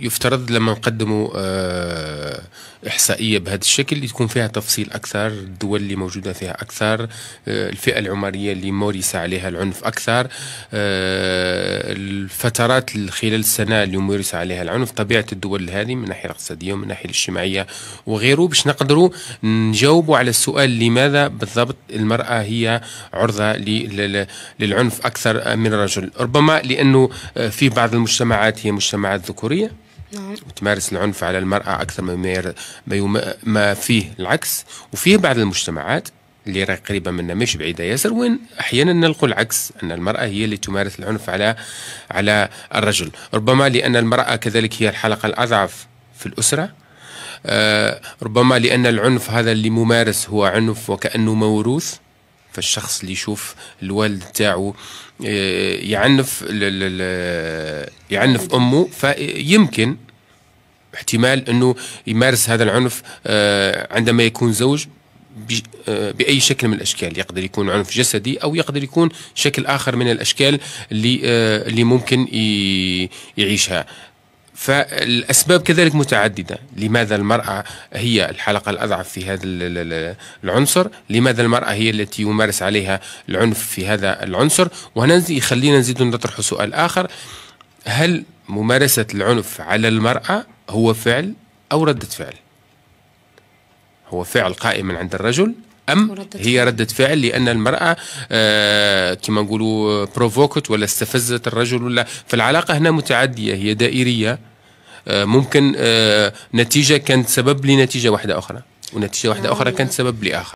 يفترض لما نقدموا آه، إحصائية بهذا الشكل اللي تكون فيها تفصيل أكثر الدول اللي موجودة فيها أكثر آه، الفئة العمرية اللي مورس عليها العنف أكثر آه، الفترات خلال السنة اللي مورس عليها العنف طبيعة الدول هذه من الناحية الاقتصادية ومن الناحية الاجتماعية وغيره باش نقدروا نجاوبوا على السؤال لماذا بالضبط المرأة هي عرضة للعنف أكثر من الرجل ربما لأنه آه، في بعض المجتمعات هي مجتمعات ذكورية نعم. وتمارس العنف على المرأة أكثر ما, ما, ما فيه العكس وفيه بعض المجتمعات اللي راهي قريبة منا مش بعيدة ياسر وين أحيانا نلقوا العكس أن المرأة هي اللي تمارس العنف على على الرجل ربما لأن المرأة كذلك هي الحلقة الأضعف في الأسرة آه ربما لأن العنف هذا اللي ممارس هو عنف وكأنه موروث فالشخص اللي يشوف الوالد تاعو آه، يعنف يعنف امه فيمكن احتمال انه يمارس هذا العنف آه، عندما يكون زوج آه، باي شكل من الاشكال يقدر يكون عنف جسدي او يقدر يكون شكل اخر من الاشكال اللي اللي ممكن يعيشها فالأسباب كذلك متعددة لماذا المرأة هي الحلقة الأضعف في هذا العنصر لماذا المرأة هي التي يمارس عليها العنف في هذا العنصر وهنا يخلينا نزيد نطرح سؤال آخر هل ممارسة العنف على المرأة هو فعل أو ردة فعل هو فعل قائم عند الرجل ام هي ردة فعل لان المراه آه كما نقولوا بروفوكت ولا استفزت الرجل ولا فالعلاقه هنا متعديه هي دائريه آه، ممكن آه، نتيجه كانت سبب لنتيجه واحده اخرى ونتيجه واحده اخرى كانت سبب لاخر